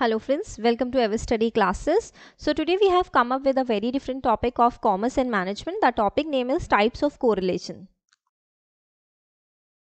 Hello friends, welcome to Ever Study Classes. So today we have come up with a very different topic of commerce and management. The topic name is types of correlation.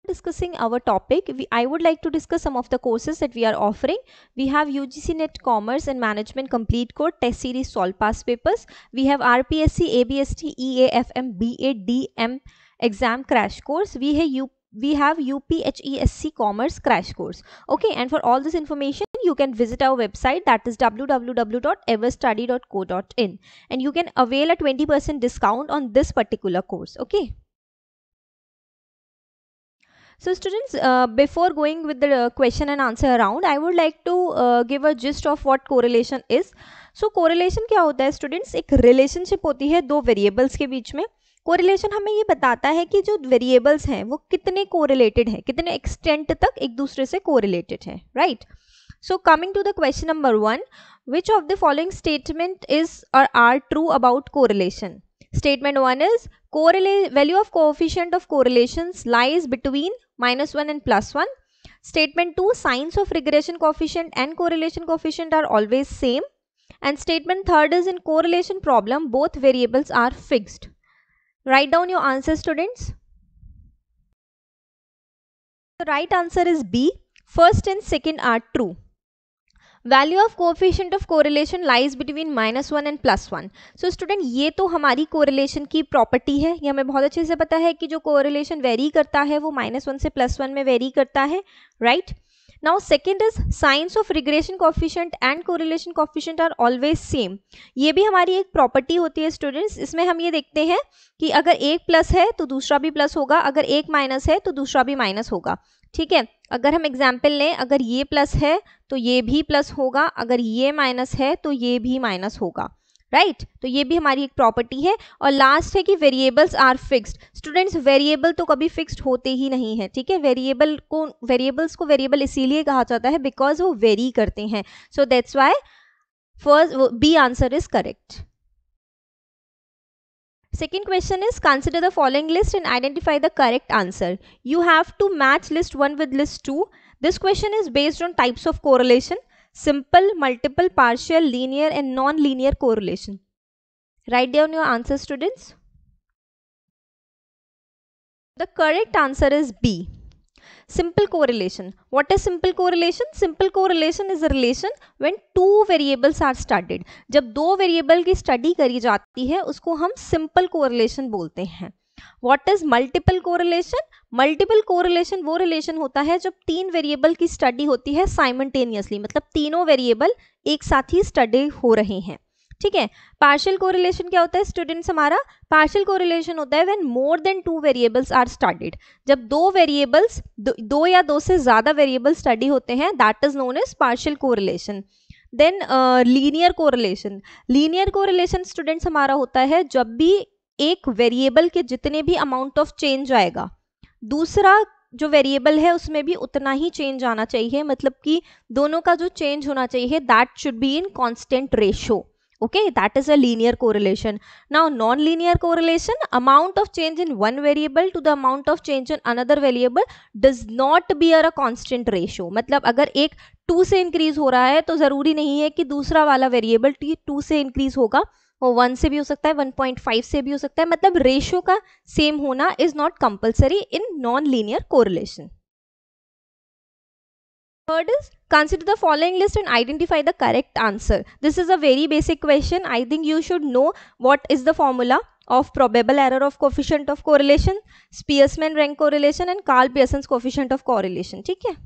Discussing our topic, we, I would like to discuss some of the courses that we are offering. We have UGC Net Commerce and Management Complete Code, Test Series Solve Pass Papers. We have RPSC, ABST, EAFM, BA, DM exam crash course. We have we have UPHESC Commerce Crash Course. Okay, and for all this information, you can visit our website that is www.everstudy.co.in and you can avail a 20% discount on this particular course. Okay. So students, uh, before going with the uh, question and answer round, I would like to uh, give a gist of what correlation is. so, correlation क्या होता है students? एक relationship होती है दो variables के बीच में correlation हमें ये बताता है कि जो वेरिएबल्स हैं वो कितने कोरिलेटेड हैं कितने एक्सटेंट तक एक दूसरे से कोरिलेटेड हैं right so coming to the question number one which of the following statement is or are true about correlation statement one is correl value of coefficient of correlation lies between minus one and plus one statement two signs of regression coefficient and correlation coefficient are always same and statement third is in correlation problem both variables are fixed Write down your answer students. The right answer is B. First and second are true. Value of coefficient of correlation lies between minus one and plus one so student ये तो हमारी correlation की property है ये हमें बहुत अच्छे से पता है कि जो कोरिलेशन वेरी करता है वो माइनस वन से प्लस वन में वेरी करता है right right? now second is of of regression coefficient and correlation coefficient are always same ये भी हमारी एक प्रॉपर्टी होती है स्टूडेंट्स इसमें हम ये देखते हैं कि अगर एक प्लस है तो दूसरा भी प्लस होगा अगर एक माइनस है तो दूसरा भी माइनस होगा ठीक है अगर हम एग्जाम्पल लें अगर ये प्लस है तो ये भी प्लस होगा अगर ये माइनस है तो ये भी माइनस होगा राइट right? तो ये भी हमारी एक प्रॉपर्टी है और लास्ट है कि variables are fixed students variable तो कभी फिक्स्ड होते ही नहीं है ठीक है वेरिएबल को वेरिएबल्स को वेरिएबल इसीलिए कहा जाता है बिकॉज वो वेरी करते हैं so that's why first B answer is correct second question is consider the following list and identify the correct answer you have to match list one with list two this question is based on types of correlation simple multiple partial linear and non-linear correlation write down your answer students the correct answer is b simple correlation what is simple correlation simple correlation is a relation when two variables are studied जब दो variable की study करी जाती है उसको हम simple correlation बोलते हैं what is multiple correlation multiple correlation वो रिलेशन होता है जब तीन वेरिएबल की स्टडी होती है साइमल्टेनियसली मतलब तीनों वेरिएबल एक साथ ही स्टडी हो रहे हैं ठीक है पार्शियल कोरिलेशन क्या होता है स्टूडेंट्स हमारा पार्शियल कोरिलेशन होता है when more than two variables are studied जब दो वेरिएबल्स दो, दो या दो से ज़्यादा वेरिएबल स्टडी होते हैं that is known as partial correlation then linear correlation linear correlation students हमारा होता है जब भी एक वेरिएबल के जितने भी अमाउंट ऑफ चेंज आएगा दूसरा जो वेरिएबल है उसमें भी उतना ही चेंज आना चाहिए मतलब कि दोनों का जो चेंज होना चाहिए that should be in constant ratio okay that is a linear correlation now non linear correlation amount of change in one variable to the amount of change in another variable does not be uh a constant ratio मतलब अगर एक to से increase हो रहा है तो जरूरी नहीं है कि दूसरा वाला वेरिएबल टू से इंक्रीज होगा वो वन से भी हो सकता है वन पॉइंट फाइव से भी हो सकता है मतलब रेशियो का सेम होना is not compulsory in non linear correlation third is consider the following list and identify the correct answer this is a very basic question I think you should know what is the formula of probable error of coefficient of correlation Spearman's rank correlation and Karl Pearson's coefficient of correlation ठीक है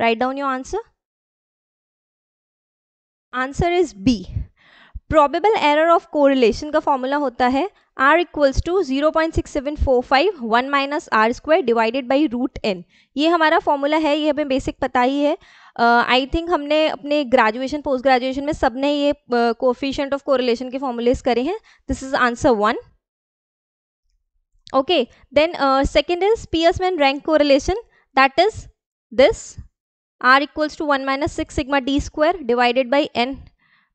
write down your answer answer is B probable error of correlation का formula होता है r equals to zero point six seven four five one minus R square divided by root N ये हमारा formula है ये हमें बेसिक पता ही है आई uh, थिंक हमने अपने ग्रेजुएशन पोस्ट ग्रेजुएशन में सब ने ये कोफिशेंट ऑफ कोरिलेशन के फॉर्मूलेस करे हैं this is answer one okay then second is is rank rank correlation that is this r equals to one minus six sigma D square divided by N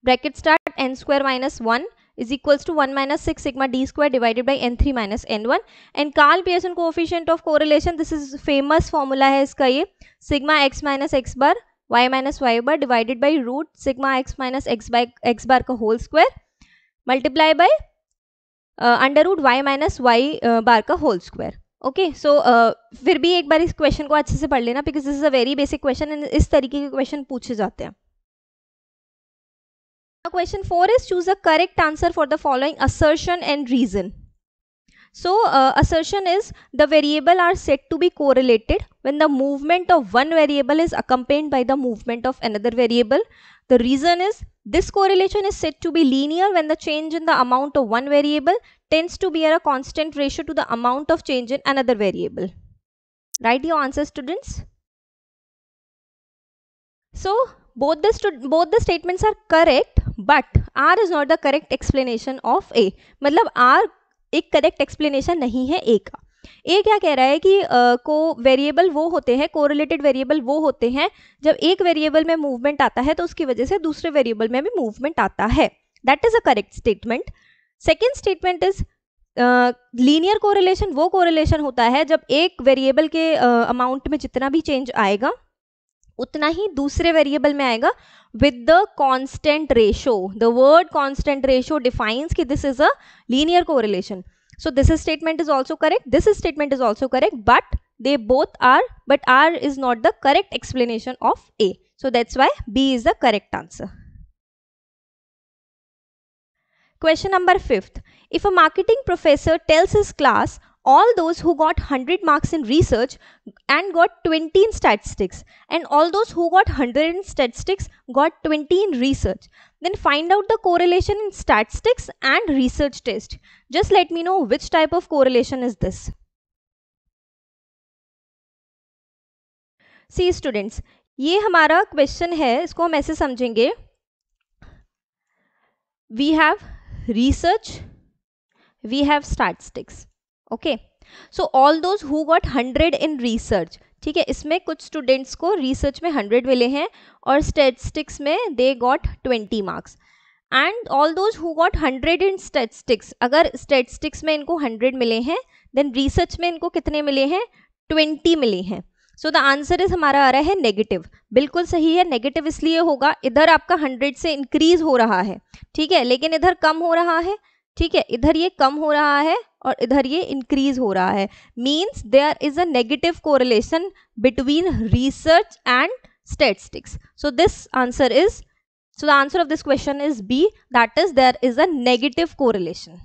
bracket start N square minus one is equals to one minus six sigma D square divided by N three minus N one and Karl Pearson coefficient of correlation this is famous formula है इसका ये sigma X minus X bar Y minus Y bar divided by root sigma X minus X by X bar का whole square multiply by under root Y minus Y bar का whole square okay so फिर भी एक बार इस question को अच्छे से पढ़ लेना because this is a very basic question and इस तरीके के क्वेश्चन पूछे जाते हैं Now question 4 is choose a correct answer for the following assertion and reason. So uh, assertion is the variable are said to be correlated when the movement of one variable is accompanied by the movement of another variable. The reason is this correlation is said to be linear when the change in the amount of one variable tends to bear a constant ratio to the amount of change in another variable. Write your answer students. So both the, both the statements are correct but R is not the correct explanation of A मतलब R एक correct explanation नहीं है ए का ए क्या कह रहा है कि को uh, वेरिएबल वो होते हैं कोरिलेटेड वेरिएबल वो होते हैं जब एक वेरिएबल में मूवमेंट आता है तो उसकी वजह से दूसरे वेरिएबल में भी मूवमेंट आता है that is a correct statement second statement is linear correlation वो कोरिलेशन होता है जब एक वेरिएबल के अमाउंट uh, में जितना भी चेंज आएगा उतना ही दूसरे वेरिएबल में आएगा with the constant ratio. The word constant ratio defines that this is a linear correlation. So this is statement is also correct. This is statement is also correct, but they both are, but R is not the correct explanation of A. So that's why B is the correct answer. Question number fifth. If a marketing professor tells his class all those who got 100 marks in research and got 20 in statistics and all those who got 100 in statistics got 20 in research then find out the correlation in statistics and research test just let me know which type of correlation is this See students, ये हमारा question है इसको हम ऐसे समझेंगे We have research, we have statistics. Okay so all those who got hundred in research ठीक है इसमें कुछ स्टूडेंट्स को रिसर्च में हंड्रेड मिले हैं और स्टेटिस्टिक्स में they got twenty marks and all those who got hundred in statistics अगर स्टेटिस्टिक्स में इनको हंड्रेड मिले हैं देन रिसर्च में इनको कितने मिले हैं ट्वेंटी मिले हैं सो द आंसर इज हमारा आ रहा है नेगेटिव बिल्कुल सही है नेगेटिव इसलिए होगा इधर आपका हंड्रेड से इंक्रीज हो रहा है ठीक है लेकिन इधर कम हो रहा है ठीक है इधर ये कम हो रहा है और इधर ये इंक्रीज हो रहा है means there is a negative correlation between research and statistics so this answer is so the answer of this question is B that is there is a negative correlation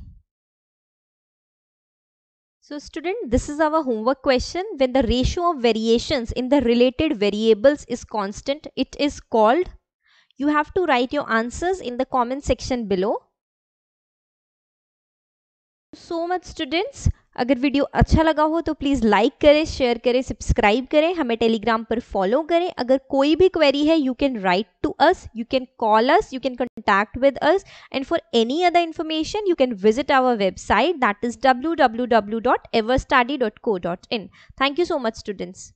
so student this is our homework question when the ratio of variations in the related variables is constant it is called you have to write your answers in the comment section below so much students अगर video अच्छा लगा हो तो please like करें share करें subscribe करें हमें Telegram पर फॉलो करें अगर कोई भी क्वेरी है you can write to us you can call us you can contact with us and for any other information you can visit our website that is W W W dot ever study dot co dot in thank you so much students